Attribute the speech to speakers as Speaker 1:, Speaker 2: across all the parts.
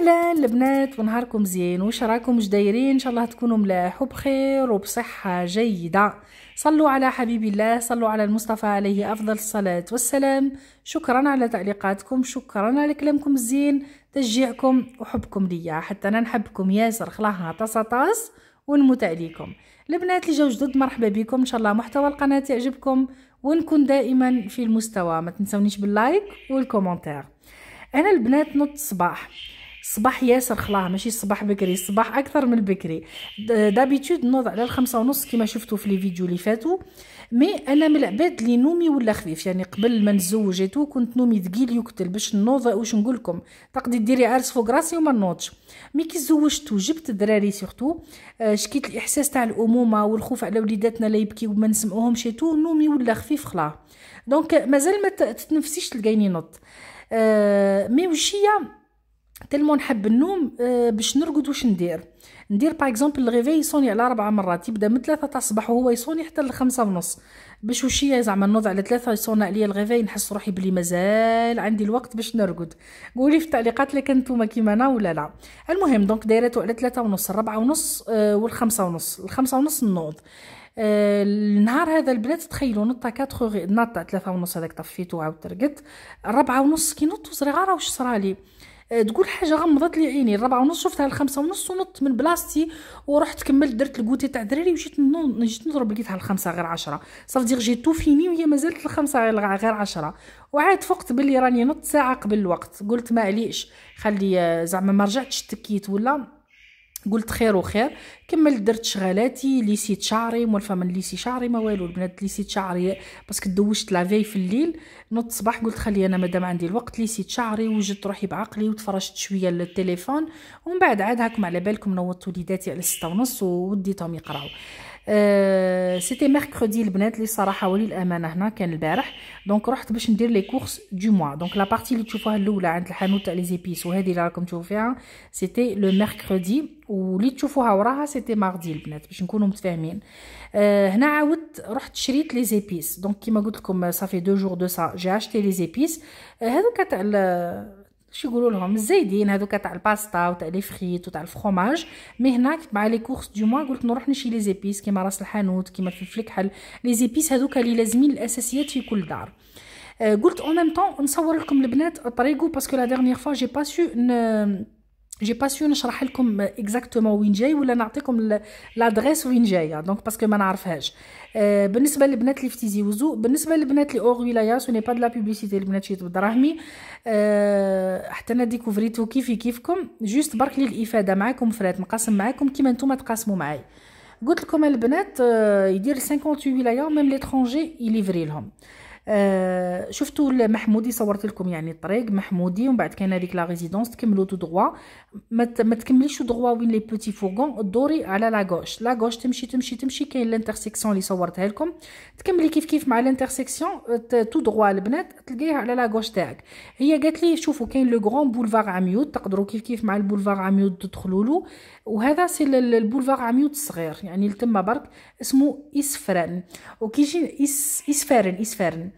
Speaker 1: اهلا البنات ونهاركم زين وش راكم مش ان شاء الله تكونوا ملاح وبخير وبصحه جيده صلوا على حبيب الله صلوا على المصطفى عليه افضل الصلاه والسلام شكرا على تعليقاتكم شكرا على كلامكم الزين تشجيعكم وحبكم ليا حتى انا نحبكم ياسر خلاها طاس طاس ونموت عليكم البنات اللي جاو جدد مرحبا بكم ان شاء الله محتوى القناه يعجبكم ونكون دائما في المستوى ما تنسونيش باللايك والكومنتار انا البنات نط صباح صباح ياسر خلاه ماشي صباح بكري صباح اكثر من بكري دابيتود نوض على الخمسة ونص كما شفتوا في لي فيديو اللي فاتوا مي انا من العباد اللي نومي ولا خفيف يعني قبل ما نتزوج تو كنت نومي ثقيل يقتل باش نوض واش نقول لكم تقدي ديري عرس فوق راسي وما نوضش مي كي تزوجت وجبت الدراري سيرتو آه، شكيت الاحساس تاع الامومه والخوف على وليداتنا لا يبكيو وما نسمعوهمش تو نومي ولا خفيف خلاه دونك مازال ما تتنفسيش تلقيني نوض أه مي وشيه تلمون نحب النوم آه، باش نرقد واش ندير ندير باغ اكزومبل الغيفي يصوني على اربع مرات يبدا من ثلاثة تاع الصباح وهو يصوني حتى لخمسة ونص باش وشيا زعما نوض على ثلاثة يصون عليا الغيفي نحس روحي بلي مازال عندي الوقت باش نرقد قولي في التعليقات لك نتوما كيما انا ولا لا المهم دونك دايرته على ثلاثة ونص الربعة ونص آه، والخمسة ونص الخمسة ونص نوض آه النهار هذا البنات تخيلوا نطا 4 غي... نطا 3 ونص هذاك طفيت وعاود رقدت 4 ونص كي نط صغيره واش صرالي آه، تقول حاجه غمضت لي عيني الرابعه ونص شفتها الخمسة ونص ونط من بلاصتي ورحت كملت درت الكوتي تاع دراري وجيت جيت نضرب لقيتها الخمسة غير عشرة صافي جي تو فيني وهي مازالت الخمسة غير عشرة وعاد فقت بلي راني نط ساعه قبل الوقت قلت ما عليش خلي آه، زعما ما رجعتش تكيت ولا قلت خير وخير كملت درت شغالاتي ليسيت شعري موالفه من ليسي شعري ما والو البنات ليسيت شعري باسكو دوشت لافي في الليل نوض الصباح قلت خلي انا مادام عندي الوقت ليسيت شعري وجدت روحي بعقلي وتفرجت شويه للتليفون ومن بعد عاد هاكم على بالكم نوضت وليداتي على 6 ونص ووديتهم يقراو سيتي ميركودي البنات اللي صراحه ولي الامانه هنا كان البارح دونك رحت باش ندير لي كورس دو موا دونك لا بارتي اللي تشوفوها الاولى عند الحانوت تاع لي زيبيس وهذه اللي راكم تشوفوا فيها سيتي لو ميركودي واللي تشوفوها وراها سيتي ماردي البنات باش نكونوا متفاهمين أه هنا عاودت رحت شريت لي زيبيس دونك كيما قلت لكم صافي دو جور دو سا جي اشتي لي زيبيس أه هذوك تاع شو يقولوا لهم الزايدين هذوك تاع الباستا وتاع لي فريت وتاع الفرماج مي هناك مع لي كورس دو موا قلت نروح نشري لي زيبيس كيما راس الحانوت كيما الفلفل كحل لي زيبيس هذوك اللي لازمين الاساسيات في كل دار آه، قلت اون ميم طون نصور لكم البنات طريقو باسكو لا ديرنيغ فوا جي با سو جي با سيو نشرح لكم اكزاكتومون وين جاي ولا نعطيكم لادريس وين جايه دونك باسكو ما نعرفهاش آه بالنسبه للبنات اللي في تيزي وزو بالنسبه للبنات اللي اور ولايا سو ني با دو لا بوبليسيتي البنات شي بدراهمي آه حتى انا ديكوفريتو كيفي كيفكم جوست برك لي الافاده معاكم فرات نقاسم معاكم كيما نتوما تقاسموا معايا قلت لكم البنات آه، يدير 58 ولايه ميم ترونجي يليفري لهم آه، شفتوا المحمودي صورت لكم يعني الطريق محمودي ومن بعد كاين هذيك لا ريزيدونس تكملوا تو دووا ما تكمليش دووا وين لي بوتي فوغون دوري على لا غوش لا غوش تمشي تمشي تمشي كاين لانترسيكسيون اللي صورتها لكم تكملي كيف كيف مع لانترسيكسيون تو دووا البنات تلقيها على لا غوش تاعك هي قالت لي شوفوا كاين لو غون بولفار عميود تقدروا كيف كيف مع البولفار عميود تدخلوا له وهذا سي البولفار عميود الصغير يعني لتما برك اسمه اسفران وكيجي إس اسفران اسفران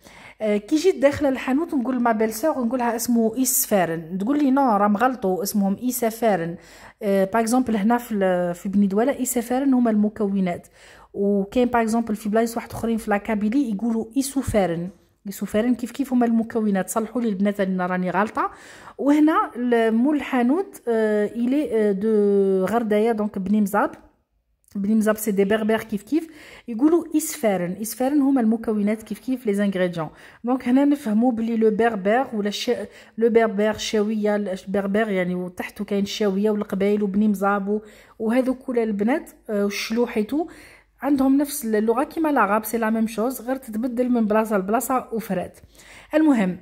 Speaker 1: آه، كي جيت داخله الحانوت نقول ما سور نقولها اسمه ايس فارن تقول لي نو راهم غلطوا اسمهم ايسا فارن باغ آه، اكزومبل هنا في في بني دواله ايسا فارن هما المكونات وكاين باغ اكزومبل في بلايص واحد اخرين في لاكابيلي يقولوا ايسو فارن كيف كيف هما المكونات صلحوا لي البنات انا راني غلطه وهنا مول الحانوت الي دو غردايه دونك بني مزاب بالمزبط سي دي بربر كيف كيف يقولوا اسفارن اسفارن هما المكونات كيف كيف لي زانغريديون دونك هنا نفهموا بلي لو بربر ولا الش... لو بربر شاويه البربر يعني وتحته كاين الشاويه والقبايل وبني مزابو وهذو كل البنات آه، وشلوحيتو عندهم نفس اللغه كيما العرب سي لا ميم شوز غير تتبدل من بلاصه لبلاصه وفرات المهم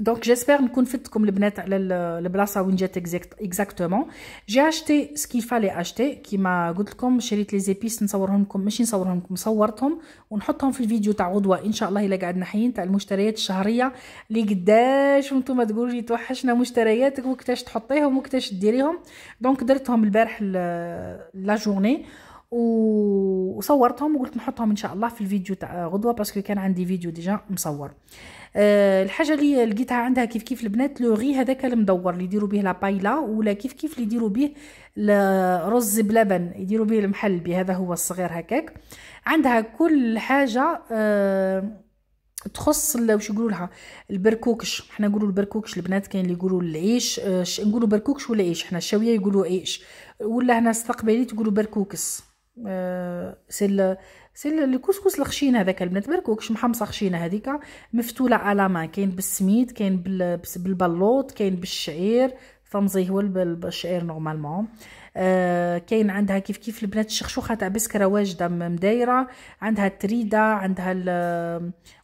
Speaker 1: دونك جيسبر نكون فدتكم البنات على البلاصه وين جات اكزاكتومون جي اشتي سكي فالي اشتي كيما قلت لكم شريت لي زيبيس نصورهم لكم ماشي نصورهم لكم صورتهم ونحطهم في الفيديو تاع غدوه ان شاء الله الا قعدنا حيين تاع المشتريات الشهريه اللي قداش وانتم تقولوا لي توحشنا مشترياتك وكتاش تحطيهم وكتاش ديريهم دونك درتهم البارح لا جورني وصورتهم وقلت نحطهم ان شاء الله في الفيديو تاع غدوه باسكو كان عندي فيديو ديجا مصور أه الحاجه اللي لقيتها عندها كيف كيف البنات لوغي هذاك المدور اللي يديروا به لابايلا ولا كيف كيف اللي يديروا به رز بلبن يديروا به المحل بهذا هو الصغير هكاك عندها كل حاجه أه تخص واش يقولوا لها البركوكش حنا نقولوا البركوكش البنات كاين اللي يقولوا العيش أه نقولوا بركوكش ولا عيش حنا الشاويه يقولوا عيش ولا هنا استقبالي تقولوا بركوكس سي سي الكسكس الخشينه هذاك البنات بركوكش محمصه خشينه هذيك مفتوله على ما كاين بالسميد كاين بالبلوط كاين بالشعير فمزي هو الشعير نورمالمون آه، كاين عندها كيف كيف البنات الشخشوخه تاع بسكره واجده مدايره عندها التريده عندها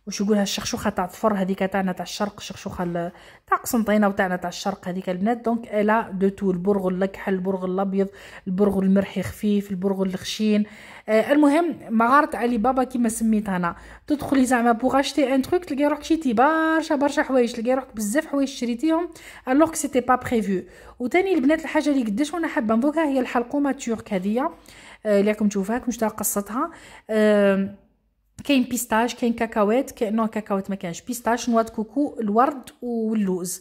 Speaker 1: وش يقولها الشخشوخه تاع الفر هذيك تاعنا تاع الشرق الشخشوخه تاع قسنطينه وتاعنا تاع الشرق هذيك البنات دونك الا دو تو البرغل الاكحل البرغل الابيض البرغل المرحي خفيف البرغل الخشين آه، المهم مغاره علي بابا كيما سميتها انا تدخلي زعما بوغ اشتي ان تروك تلقاي روحك شتي برشا برشا حوايج تلقاي روحك بزاف حوايج شريتيهم الوغ كو سيتي با بريفو وتاني البنات الحاجه اللي قداش وانا حابه نذكرها هي الحلقومه تورك هذه آه، اللي راكم تشوفوها كنت قصتها آه، كاين بيستاج كاين كاكاوات كاين نو كاكاوات ما كانش بيستاج نوات كوكو الورد واللوز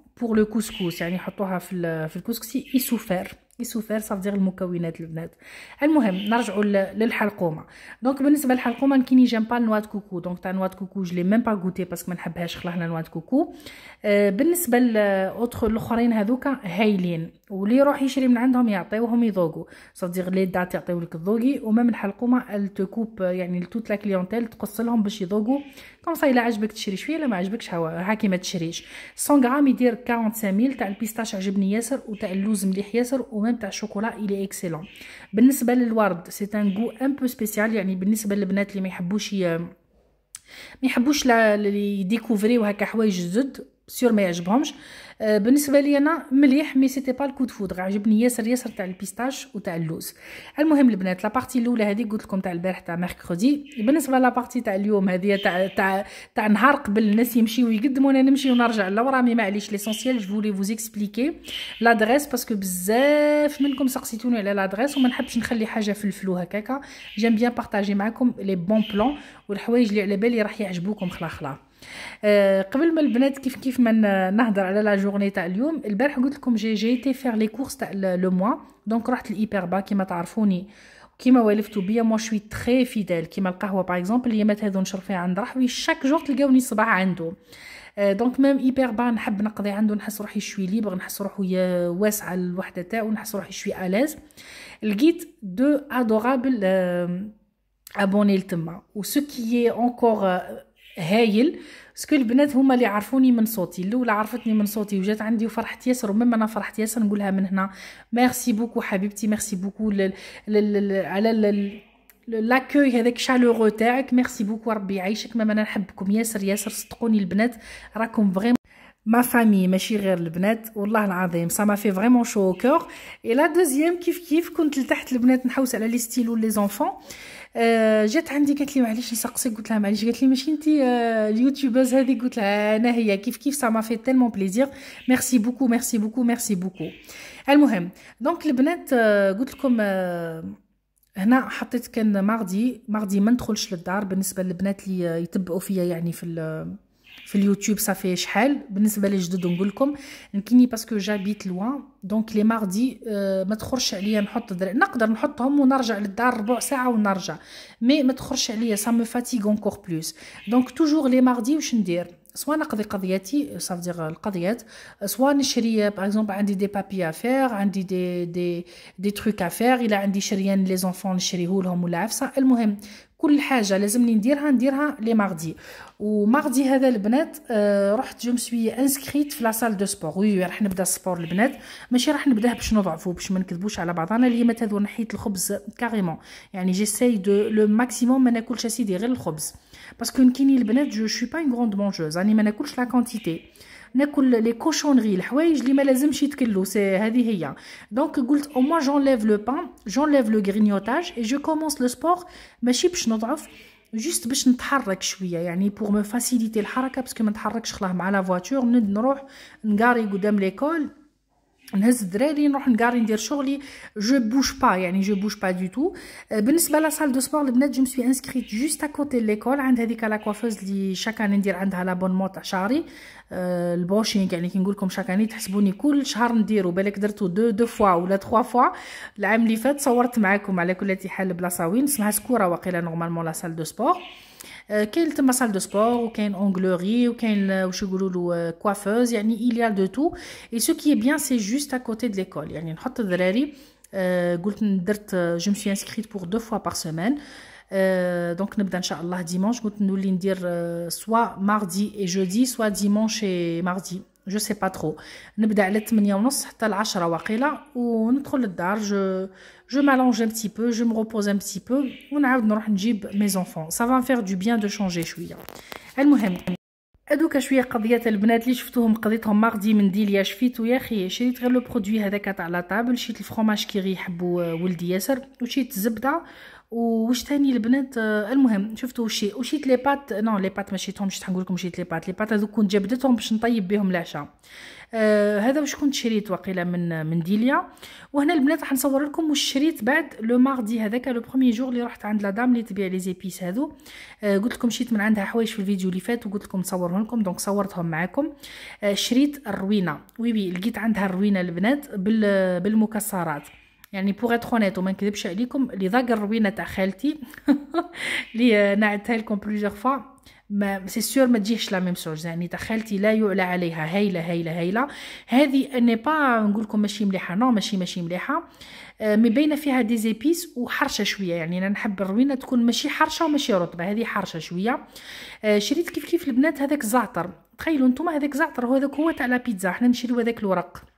Speaker 1: بور لو كوسكوس يعني يحطوها في في الكسكسي يسوفير يسوفير صافدير المكونات البنات المهم نرجعوا للحلقومه دونك بالنسبه للحلقومه كيني جيم با نوا كوكو دونك تاع نوا كوكو جلي ميم با غوتي باسكو ما نحبهاش خلعنا نوا كوكو بالنسبه لاوتر الاخرين هذوك هايلين واللي يروح يشري من عندهم يعطيوهم يذوقوا صديق لي دات يعطيو لك الذوقي وما من الحلقومه التكوب يعني لتوت لا كليونتيل تقص لهم باش يذوقوا كوم سا الا عجبك تشري شويه الا ما عجبكش هاكي ما تشريش 100 غرام يدير 45 ميل تاع البيستاش عجبني ياسر وتاع اللوز مليح ياسر ومام تاع الشوكولا الي اكسيلون بالنسبه للورد سي ان غو ان بو سبيسيال يعني بالنسبه للبنات اللي ما يحبوش ما يحبوش يديكوفريو هكا حوايج جدد سيور ما يعجبهمش آه، بالنسبه لي انا مليح مي سيتي با دو فودغ عجبني ياسر ياسر تاع البيستاش وتاع اللوز المهم البنات بارتي الاولى هذه قلت لكم تاع البارح تاع ميركودي بالنسبه بارتي تاع اليوم هذه تاع تاع تاع نهار قبل الناس يمشيو يقدموا انا نمشي ونرجع لورا مي معليش ليسونسيال جو فولي فوز اكسبليكي لادريس باسكو بزاف منكم سقسيتوني على لادريس وما نحبش نخلي حاجه في الفلو هكاكا جيم بيان بارطاجي معكم لي بون بلان والحوايج اللي على بالي راح يعجبوكم خلا خلا آه، قبل ما البنات كيف كيف ما نهضر على لا جورني تاع اليوم البارح قلت لكم جي جي تي فير لي كورس تاع لو موا دونك رحت با كيما تعرفوني كيما والفتو بيا مو شوي تري فيدال كيما القهوه باغ اكزومبل اليامات هذو نشرب فيها عند رحبي شاك جور تلقاوني صباح عنده آه، دونك ميم ايبر با نحب نقضي عنده نحس روحي شوي ليبر نحس روحي آه، واسعه الوحده تاعو نحس روحي شوي الاز لقيت دو ادورابل ابوني لتما و سو كي انكور هايل باسكو البنات هما اللي عرفوني من صوتي الاولى عرفتني من صوتي وجات عندي وفرحت ياسر ومما انا فرحت ياسر نقولها من هنا ميرسي بوكو حبيبتي ميرسي بوكو لل... لل... على لل... لاكوي هذاك شالوغو تاعك ميرسي بوكو ربي يعيشك ماما انا نحبكم ياسر ياسر صدقوني البنات راكم فريم ما فامي ماشي غير البنات والله العظيم ما في فريمون شو كور اي لا دوزيام كيف كيف كنت لتحت البنات نحوس على لي ستيلو لي زونفون آه، جات عندي قالت لي معليش نسقسيك قلت لها معليش قالت لي ماشي انت آه، اليوتيوبرز هذه قلت لها آه، انا هي كيف كيف سا ما في تيلمون بليزير ميرسي بوكو ميرسي بوكو ميرسي بوكو المهم دونك البنات قلت لكم هنا حطيت كان ماردي ماردي ما ندخلش للدار بالنسبه للبنات اللي يتبعوا فيا يعني في في اليوتيوب صافي شحال بالنسبه لي جدد نقول لكم يمكنني باسكو جابيت لوان دونك لي ماردي آه ما تخرش عليا نحط دري. نقدر نحطهم ونرجع للدار ربع ساعه ونرجع مي ما تخرش عليا سا مو فاتيغ اونكور بلوس دونك توجور لي ماردي واش ندير سوا نقضي قضياتي دير القضيات سوا نشري باغ اكزومبل عندي دي بابي افير عندي دي دي دي تروك افير الا عندي شريان لي زونفون نشريهولهم ولا عفسه المهم كل حاجه لازمني نديرها نديرها لي ماردي وماردي هذا البنات آه، رحت جو مسوي انسكريت في لاصال دو سبور وي راح نبدا سبور البنات ماشي راح نبداه باش نضعفو باش ما نكذبوش على بعضنا ليمات هادو نحيت الخبز كاريمون يعني جيساي دو لو ماكسيموم ما ناكلش اسيدي غير الخبز باسكو كيني البنات جو شوي با اون غروند مونجوز راني ما ناكلش لا كونتيتي ناكل لي كوشونغي الحوايج اللي ما لازمش يتكلوا هذه هي دونك قلت او جون ليف لو بان ليف لو غرينيوتاج اي جو كومونس لو سبور ماشي باش نضعف جوست باش نتحرك شويه يعني بور مو فاسيليتي الحركه باسكو ما نتحركش خلاه مع لا فواتور نروح نقاري قدام ليكول نهز الدراري نروح نقاري ندير شغلي جو بوج با يعني جو بوج با دي تو بالنسبه لا سال دو سبور البنات جو مسوي انسكريت جوست ا كوتي ليكول عند هذيك لا كوافوز لي شاك ندير عندها لابونمون تاع شعري أه البوشينغ يعني كي نقول لكم شاك تحسبوني كل شهر نديرو بالك درتو دو دو فوا ولا تخوا فوا العام اللي فات صورت معاكم على كل حال بلاصه وين اسمها سكوره واقيلا نورمالمون لا سال دو سبور Euh, quel est ma salle de sport, ou onglerie, ou euh, euh, coiffeuse, il y a de tout. Et ce qui est bien, c'est juste à côté de l'école. Je me suis inscrite pour deux fois par semaine. Donc, nous allons dire soit mardi et jeudi, soit dimanche et mardi. جو سي با ترو نبدا على 8 ونص حتى ل 10 واقيلا وندخل للدار جو جو مالونج ان تي بو جو مغوبوز ان تي بو ونعاود نروح نجيب مي زونفون سافا فير دو بيان دو شونجي شويه المهم هذوك شويه قضيه البنات اللي شفتوهم قضيتهم ماردي من ديليا شفيتو يا اخي شريت غير لو برودوي هذاك تاع لا طابل شريت الفرماج كي يحبو آه، ولدي ياسر وشريت الزبده وش تاني البنات آه، المهم شفتوا وشي وشيت لي بات نو لي بات ما شيتهمش تحقول لكم شيت لي بات لي بات هذوك كنت جبدتهم باش نطيب بهم العشاء آه هذا واش كنت شريت وقيلا من من ديليا وهنا البنات راح نصور لكم واش شريت بعد لو ماردي هذاك لو بروميي جور اللي رحت عند لا دام اللي تبيع لي زيبيس هذو آه قلت لكم شريت من عندها حوايج في الفيديو اللي فات وقلت لكم نصورهم لكم دونك صورتهم معاكم آه شريت الروينه وي وي لقيت عندها الروينه البنات بال بالمكسرات يعني بوغ اتر اونيت وما نكذبش عليكم لي ذاك الروينه تاع خالتي لي نعدتها لكم بليزيغ فوا ما سي سور ما تجيش لا ميم سوج يعني تاع خالتي لا يعلى عليها هايله هايله هايله هذه اني با نقول لكم ماشي مليحه نو ماشي ماشي مليحه آه، مي باينه فيها دي زيبيس وحرشه شويه يعني انا نحب الروينه تكون ماشي حرشه وماشي رطبه هذه حرشه شويه آه، شريت كيف كيف البنات هذاك الزعتر تخيلوا نتوما هذاك الزعتر هو هذاك هو تاع لا بيتزا حنا نشريو هذاك الورق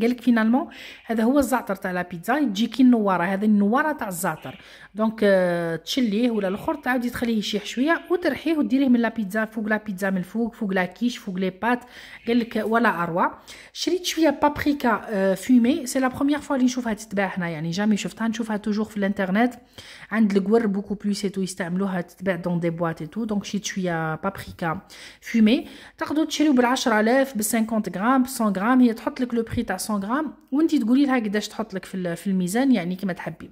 Speaker 1: قالك فينالمون هذا هو الزعتر تاع لابيتزا يجي كي النواره هذا النواره تاع الزعتر دونك euh, تشليه ولا الاخر تعاودي تخليه يشيح شويه وترحيه وديريه من لابيتزا فوق لابيتزا من الفوق فوق لاكيش فوق لي بات قالك ولا اروع شريت شويه بابريكا فومي سي لا بروميير فوا اللي نشوفها تتباع هنا يعني جامي شفتها نشوفها توجور في الانترنت عند القور بوكو بلوس ايتو يستعملوها تتباع دون دي بواط ايتو دونك شي شويه بابريكا فومي تقدروا تشريو بال 10000 بال 50 غرام ب 100 غرام هي تحط لك لو بري تاع 100 غرام وانت تقولي لها قداش تحط لك في, في الميزان يعني كما تحبي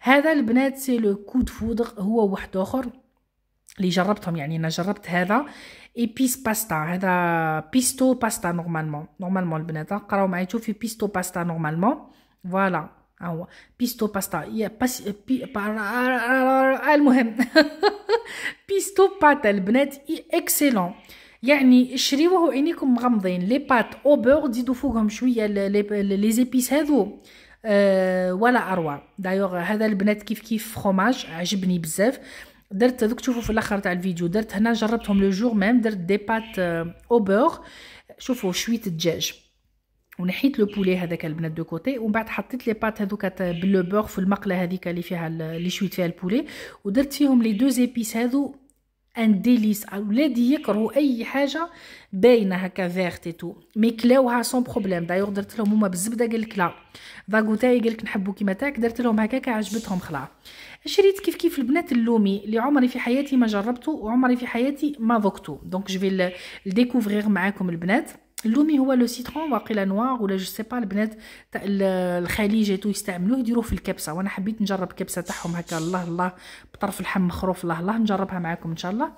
Speaker 1: هذا البنات سي لو كود فودغ هو واحد اخر اللي جربتهم يعني انا جربت هذا اي بيس باستا هذا بيستو باستا نورمالمون نورمالمون البنات قراو معايا تشوفي بيستو باستا نورمالمون فوالا هو بيستو باستا يا باس بي با المهم بيستو باتا البنات اكسلون يعني شريوه عينيكم مغمضين لي بات او بور زيدو فوقهم شويه لي زيبيس هذو آه، ولا اروع دايوغ هذا البنات كيف كيف فروماج عجبني بزاف درت دوك تشوفوا في الاخر تاع الفيديو درت هنا جربتهم لو جور ميم درت دي بات آه، او بور شوفوا شويه دجاج ونحيت لو بولي هذاك البنات دو كوتي ومن بعد حطيت لي بات هذوك باللو بور في المقله هذيك اللي فيها اللي شويت فيها البولي ودرت فيهم لي دو زيبيس هذو ان ديليس ولادي يكرهوا اي حاجه باينه هكا فيرت تو مي كلاوها سون بروبليم دايوغ درت لهم هما بالزبده قال لك لا داغوتاي قال لك نحبو كيما تاك درت لهم هكاك عجبتهم خلع شريت كيف كيف البنات اللومي اللي عمري في حياتي ما جربته وعمري في حياتي ما ذقته دونك جو في ديكوفرير معاكم البنات اللومي هو لو سيترون واقيلا نوار ولا جو سي با البنات تاع الخليج ايتو يستعملوه يديروه في الكبسه وانا حبيت نجرب كبسه تاعهم هكا الله الله بطرف الحم مخروف الله الله نجربها معاكم ان شاء الله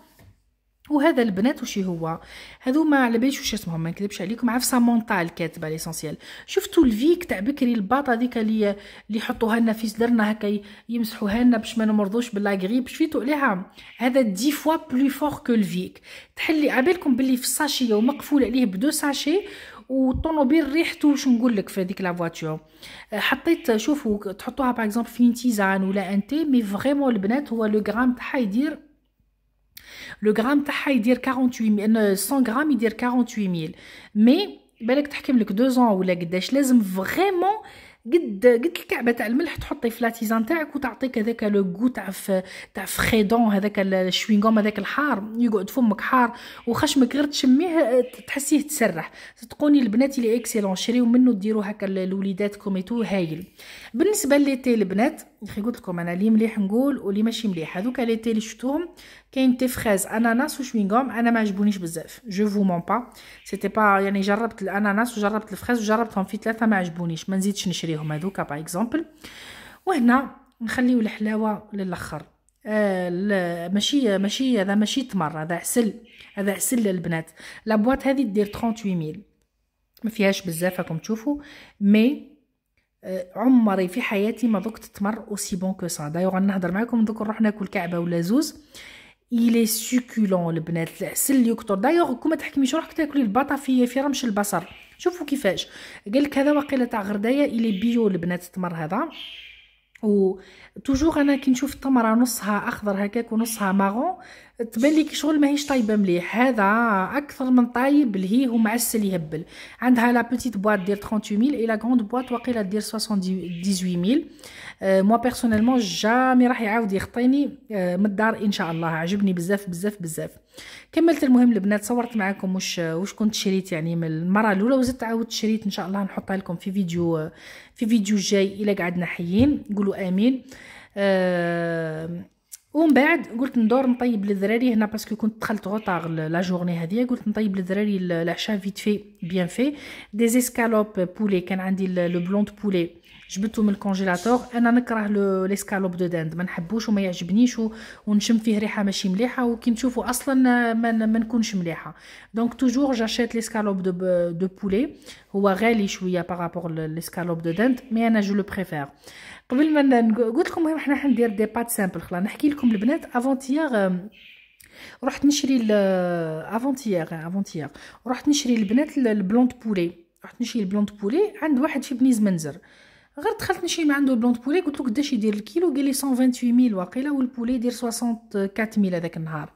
Speaker 1: وهذا البنات وشي هو هذو ما على باليش واش اسمهم ما نكذبش عليكم عفسه مونطال كاتبه ليسونسيال شفتوا الفيك تاع بكري الباطه هذيك اللي اللي يحطوها لنا في صدرنا هكا يمسحوها لنا باش ما نمرضوش باللاغريب شفتوا عليها هذا دي فوا بلو فور كو الفيك تحلي عبالكم باللي في الساشي ومقفول عليه بدو ساشي والطوموبيل ريحته واش نقول لك في هذيك لا حطيت شوفوا تحطوها باغ اكزومبل في تيزان ولا انتي مي فريمون البنات هو لو غرام تاعها يدير لو غرام تاعها يدير 48 100 غرام يدير 48000 مي بالك تحكم لك 2 زون ولا قداش لازم فريمون قد قد الكعبه تاع الملح تحطي في لاتيزان تاعك وتعطيك هذاك لو غو تاع تاع فريدون هذاك الشوينغوم هذاك الحار يقعد فمك حار وخشمك غير تشميه آه، تحسيه تسرح صدقوني البنات اللي اكسيلون شريو منه ديروا هكا لوليداتكم ايتو هايل بالنسبه لي تي البنات اخي قلت لكم انا لي مليح نقول ولي ماشي مليح هذوك لي تي اللي شفتوهم كاين تي فريز اناناس وشوينغوم انا ما عجبونيش بزاف جو فو مون با سيتي با يعني جربت الاناناس وجربت الفريز وجربتهم في ثلاثه ما عجبونيش ما نزيدش نشريهم هذوك با اكزومبل وهنا نخليو الحلاوه للاخر آه ماشي ماشي هذا ماشي تمر هذا عسل هذا عسل للبنات بواط هذه دير 38000 ما فيهاش بزاف راكم تشوفوا مي عمري في حياتي ما ذقت تمر اوسي بون كو سا دايوغ غنهضر معاكم دوك نروح ناكل كعبه ولا زوز الي سوكولون البنات العسل يكثر دايوغ كوما ما تحكميش روحك تاكلي الباطا في في رمش البصل شوفوا كيفاش قالك هذا واقيلا تاع غردايه الي بيو البنات التمر هذا و توجور انا كي نشوف التمره نصها اخضر هكاك ونصها ماغون تبان لك شغل ماهيش طايبه مليح هذا اكثر من طايب هو معسل يهبل عندها لا بوتيت بواط دير 38000 اي لا غوند بواط واقيلا دير 78000 مو موا بيرسونيلمون جامي راح يعاود يخطيني آه، من الدار ان شاء الله عجبني بزاف بزاف بزاف كملت المهم البنات صورت معكم واش واش كنت شريت يعني من المره الاولى وزدت عاودت شريت ان شاء الله نحطها لكم في فيديو في فيديو جاي الى قعدنا حيين قولوا امين أه ومن بعد قلت ندور نطيب للذراري هنا باسكو كنت دخلت غوطاغ لا جورني هذه قلت نطيب للذراري العشاء فيت في بيان في دي زيسكالوب بولي كان عندي لو دو بولي جبتو من الكونجيلاتور انا نكره ليسكالوب دو داند ما نحبوش وما يعجبنيش ونشم فيه ريحه ماشي مليحه وكي نشوفوا اصلا ما, ما نكونش مليحه دونك توجور جاشيت ليسكالوب دو دو بولي هو غالي شويه بارابور ليسكالوب دو دند مي انا جو لو بريفير قبل ما قلت لكم المهم حنا حندير دي بات سامبل خلا نحكي لكم البنات افونتيغ رحت نشري افونتيغ افونتيغ آه، آه، رحت نشري البنات البلوند بولي رحت نشري البلوند بولي عند واحد في بنيز منزر غير دخلت نشري من عنده البلوند بولي قلت له قداش يدير الكيلو قال لي 128000 واقيلا والبولي يدير 64000 هذاك النهار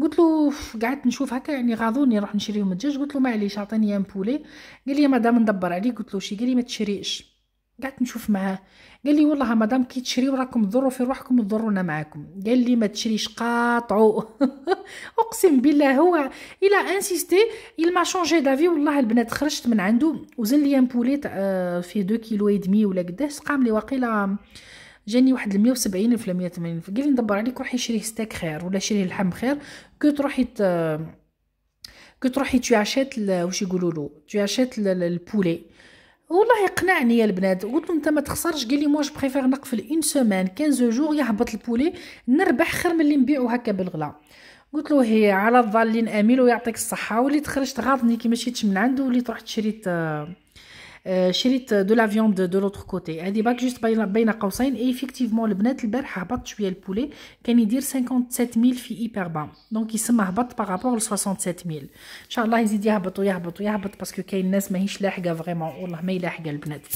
Speaker 1: قلت له قعدت نشوف هكا يعني غاضوني نروح نشريهم الدجاج قلت له معليش عطيني بولي قال لي مدام ندبر عليك قلت له شي قال لي ما تشريش قعدت نشوف معاه قال لي والله مدام كي تشريو راكم تضروا في روحكم تضرونا معاكم قال لي ما تشريش قاطعوا اقسم بالله هو الى انسيستي il ما شونجي دافي والله البنات خرجت من عنده وزن لي امبوليت آه، في 2 كيلو دمي ولا قداش قام لي واقيلا جاني واحد ل 170 الف 180 الف قال لي ندبر عليك روحي شريه ستيك خير ولا شريه لحم خير كو تروحي كو تروحي تو اشيت واش يقولوا له تو اشيت البولي والله قنعني يا البنات قلت له انت ما تخسرش قال لي مو جو بريفير نقفل اون سومان 15 جور يهبط البولي نربح خير من اللي نبيعو هكا بالغلا قلت له هي على الظالين امين ويعطيك الصحه وليت خرجت غاضني كي مشيتش من عنده وليت رحت شريت آه آه، شريت دو لا فيوند دو لوتر كوتي هذه باك جوست بين قوسين ايفيكتيفمون البنات البارح هبط شويه البولي كان يدير 57000 في بام دونك يسمى هبط بارابور ل 67000 ان شاء الله يزيد يهبط ويهبط ويهبط باسكو كاين ناس ماهيش لاحقه فريمون والله ما يلاحقه البنات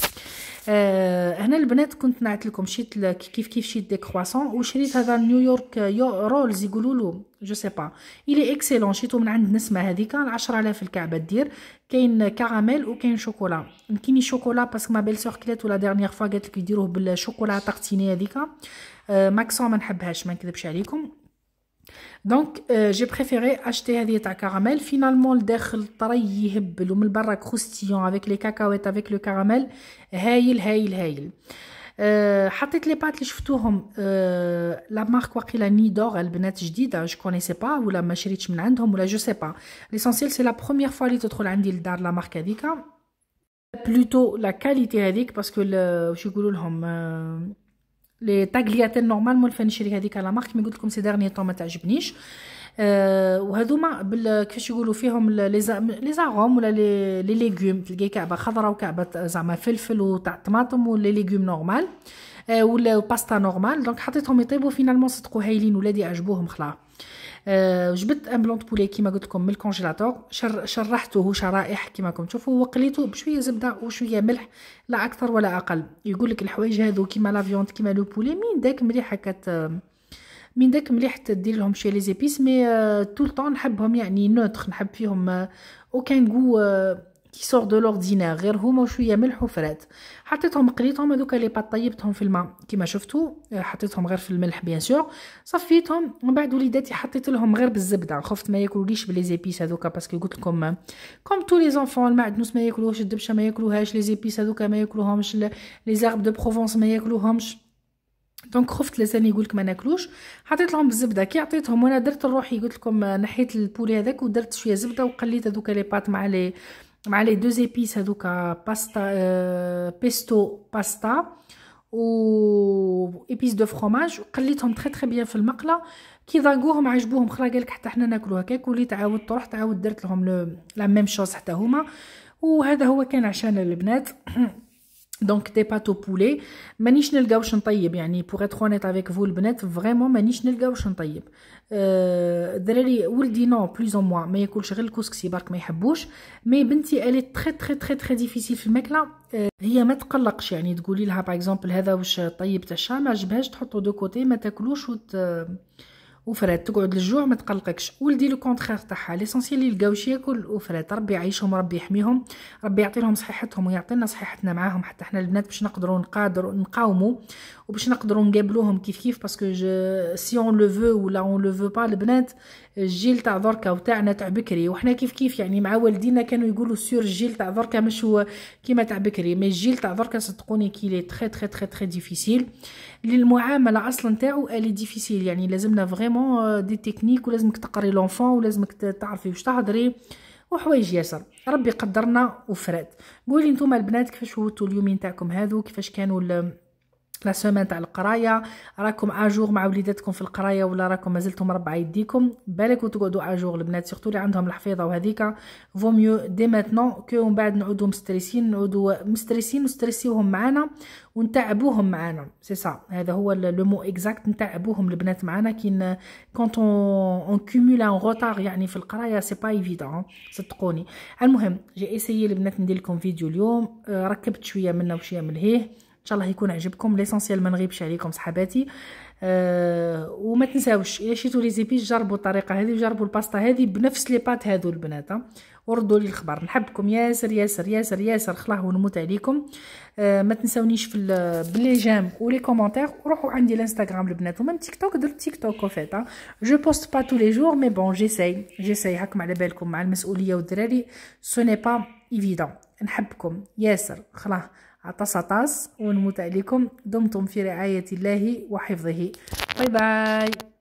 Speaker 1: آه، هنا البنات كنت نعت لكم شيت كيف كيف شيت دي كرواسون وشريت هذا نيويورك آه، رولز يقولوا له جو سي با الي اكسيلون شيتو من عند نسمه هذيك 10000 الكعبه دير كاين كراميل وكاين شوكولا يمكن شوكولا باسكو ما بيل سور كليت لا ديرنيير فوا قالت لك يديروه بالشوكولا طاقتيني هذيك آه ماكسون ما نحبهاش ما نكذبش عليكم donc euh, j'ai préféré acheter la états caramels finalement le dernier trahihebel où le barre croustillant avec les cacahuètes avec le caramel heil heil heil peut-être les pâtes les vous touron euh, la marque qui la nie je ne connaissais pas ou la marcherie je ne ou sais pas l'essentiel c'est la première fois que vous landil la marque édika plutôt la qualité édique parce que je vous le lehomme لي طاغلياتيل نورمالمون الفانيشيري هذيك لا مارك مي قلت لكم سي ديرني طون ما تعجبنيش أه وهذوما كيفاش يقولوا فيهم لي زاغوم ولا لي لي ليغوم تلقاي كعبه خضراء وكعبه زعما فلفل وتاع طماطم ولي ليغوم نورمال أه ولا باستا نورمال دونك حطيتهم يطيبوا فينالمون صدقوا هايلين ولادي عجبوهم خلاص آه، جبت ان بلون بولي كيما قلت لكم من الكونجيلاتور شر شرحته شرائح كيما راكم تشوفوا وقليته بشويه زبده وشويه ملح لا اكثر ولا اقل يقول لك الحوايج هذو كيما لا فيوند كيما لو بولي مين داك مليح هكا من داك مليح تدير لهم شي لي زيبيس مي طول آه، طون نحبهم يعني نوتخ نحب فيهم اوكان آه، غو كي سور دو لوردينير غير هما وشويه ملح وفرات حطيتهم قليتهم هذوك لي بات طيبتهم في الماء كما شفتوا آه، حطيتهم غير في الملح بيان سور صفيتهم ومن بعد وليداتي حطيت لهم غير بالزبده خفت ما ياكلوليش بلي زيبيس هذوك باسكو قلت لكم آه، كوم تو لي زونفون المعدنوس ما ياكلوهش الدبشه ما ياكلوهاش لي زيبيس هذوك ما ياكلوهمش لي زارب دو بروفونس ما ياكلوهمش دونك خفت لساني يقولك ما ناكلوش حطيت لهم بالزبده كي عطيتهم وانا درت روحي قلت لكم آه، نحيت البولي هذاك ودرت شويه زبده وقليت هذوك لي بات مع لي مع لي دو زيبيس هذوك باستا بيستو آه، باستا و ايبيس دو فرماج قليتهم تري تري بيان في المقله كي ذاقوهم عجبوهم خلا قالك حتى حنا ناكلو هكاك وليت عاود تروح تعاود درت لهم لا ميم شوز حتى هما وهذا هو كان عشان البنات دونك دي باتو بولي مانيش نلقى واش نطيب يعني بوغ اتر اونيت افيك فو البنات فريمون مانيش نلقى واش نطيب الدراري أه ولدي نو بلوز او موا ما ياكلش غير الكسكسي برك ما يحبوش مي بنتي الي تري تري تري تري ديفيسيل في الماكله أه هي ما تقلقش يعني تقولي لها باغ اكزومبل هذا واش طيب عشا ما عجبهاش تحطو دو كوتي ما تاكلوش وت وفرات تقعد للجوع ما تقلقكش ولدي لو كونترير تاعها ليسونسيال شي ياكل وفرات ربي يعيشهم ربي يحميهم ربي يعطي لهم صحتهم ويعطينا صحتنا معاهم حتى حنا البنات باش نقدروا نقادروا نقاوموا وباش نقدروا نقابلوهم كيف كيف باسكو سي اون لو فو ولا اون لو فو با البنات الجيل تاع دركا وتاعنا تاع بكري وحنا كيف كيف يعني مع والدينا كانوا يقولوا سور الجيل تاع دركا مش هو كيما تاع بكري مي الجيل تاع دركا صدقوني كي لي تري تري تري تري ديفيسيل للمعامله اصلا تاعو الي ديفيسيل يعني لازمنا فريمون دي تكنيك ولازمك تقري لونفون ولازمك تعرفي واش تهضري وحوايج ياسر ربي قدرنا وفرات قولي نتوما البنات كيفاش هوتوا اليومين تاعكم هذو كيفاش كانوا لا سومان تاع القرايه راكم اجور مع وليداتكم في القرايه ولا راكم مازلتم ربع يديكم بالك وتقعدوا اجور البنات سورتو اللي عندهم الحفيظه وهذيك فو ميو دي ماتنون كو من بعد نعودو مستريسين نعودو مستريسين وستريسيوهم معانا ونتعبوهم معانا سي سا هذا هو لو مو اكزاكت نتعبوهم البنات معانا كي كونت اون كومولا اون روتار يعني في القرايه سي با ايفيدون صدقوني المهم جي ايسيي البنات ندير لكم فيديو اليوم آه، ركبت شويه منه وشويه من هيه ان شاء الله يكون عجبكم ليسونسيال ما نغيبش عليكم صحباتي أه وما تنساوش الا شريتو لي زيبيس جربوا الطريقه هذه وجربوا الباستا هذه بنفس لي بات هذو البنات وردوا لي الخبر نحبكم ياسر ياسر ياسر ياسر خلاه ونموت عليكم أه ما تنساونيش في بلي جام ولي كومونتير وروحوا عندي الانستغرام البنات ومام تيك توك درت تيك توك وفيت جو بوست با تو لي جور مي بون جيساي جيساي هاكم على بالكم مع المسؤوليه والدراري سوني با ايفيدون نحبكم ياسر خلاه عطاس عطاس ونموت عليكم دمتم في رعاية الله وحفظه باي باي